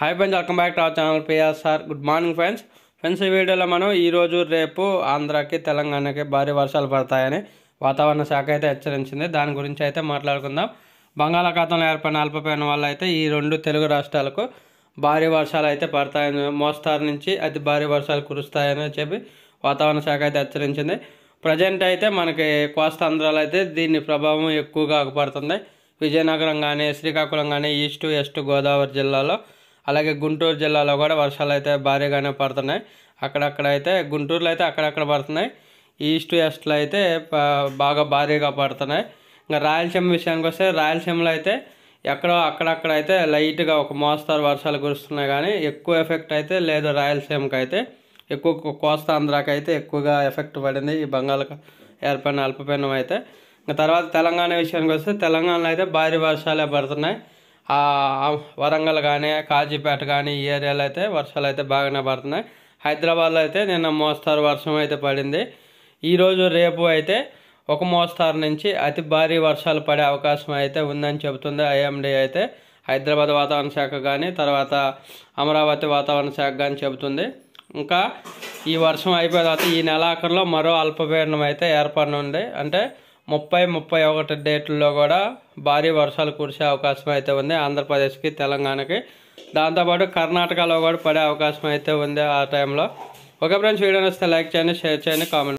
hi friends welcome back to our channel PSR good morning friends friends ఈ వీడియోలో మనం ఈరోజు రేపు ఆంధ్రాకి తెలంగాణకి భారీ వర్షాలు పడతాయని వాతావరణ శాఖ అయితే హెచ్చరించింది దాని గురించి అయితే మాట్లాడుకుందాం బంగాళాఖాతంలో ఏర్పడిన అల్పపీడనం వల్ల అయితే ఈ రెండు తెలుగు రాష్ట్రాలకు భారీ వర్షాలు అయితే పడతాయని మోస్తారు నుంచి అతి భారీ వర్షాలు కురుస్తాయని చెప్పి వాతావరణ శాఖ అయితే హెచ్చరించింది ప్రజెంట్ అయితే మనకి కోస్తాంధ్రాలు అయితే దీని ప్రభావం ఎక్కువగా పడుతుంది విజయనగరం కానీ శ్రీకాకుళం కానీ ఈస్ట్ వెస్ట్ గోదావరి జిల్లాలో అలాగే గుంటూరు జిల్లాలో కూడా వర్షాలు అయితే భారీగానే పడుతున్నాయి అక్కడక్కడ అయితే గుంటూరులో అయితే అక్కడక్కడ పడుతున్నాయి ఈస్ట్ వెస్ట్లో అయితే బాగా భారీగా పడుతున్నాయి ఇంకా రాయలసీమ విషయానికి వస్తే రాయలసీమలో అయితే ఎక్కడో అక్కడక్కడ అయితే లైట్గా ఒక మోస్తారు వర్షాలు కురుస్తున్నాయి కానీ ఎక్కువ ఎఫెక్ట్ అయితే లేదు రాయలసీమకి అయితే ఎక్కువ కోస్తాంధ్రాకి అయితే ఎక్కువగా ఎఫెక్ట్ పడింది ఈ బంగాళ ఏర్పడిన అల్పపీడనం అయితే ఇంకా తర్వాత తెలంగాణ విషయానికి వస్తే తెలంగాణలో అయితే భారీ వర్షాలే పడుతున్నాయి వరంగల్ కానీ కాజీపేట కానీ ఈ ఏరియాలో అయితే వర్షాలు అయితే బాగానే పడుతున్నాయి హైదరాబాద్లో అయితే నిన్న మోస్తారు వర్షం అయితే పడింది ఈరోజు రేపు అయితే ఒక మోస్తారు నుంచి అతి భారీ వర్షాలు పడే అవకాశం అయితే ఉందని చెబుతుంది ఐఎండీ అయితే హైదరాబాద్ వాతావరణ శాఖ కానీ తర్వాత అమరావతి వాతావరణ శాఖ కానీ చెబుతుంది ఇంకా ఈ వర్షం అయిపోయిన తర్వాత ఈ నెలాఖరులో మరో అల్పపీడనం అయితే ఏర్పడనుంది అంటే ముప్పై ముప్పై ఒకటి డేట్లలో కూడా భారీ వర్షాలు కురిసే అవకాశం అయితే ఉంది ఆంధ్రప్రదేశ్కి తెలంగాణకి దాంతోపాటు కర్ణాటకలో కూడా పడే అవకాశం అయితే ఉంది ఆ టైంలో ఓకే ఫ్రెండ్స్ వీడియో నచ్చితే లైక్ చేయండి షేర్ చేయండి కామెంట్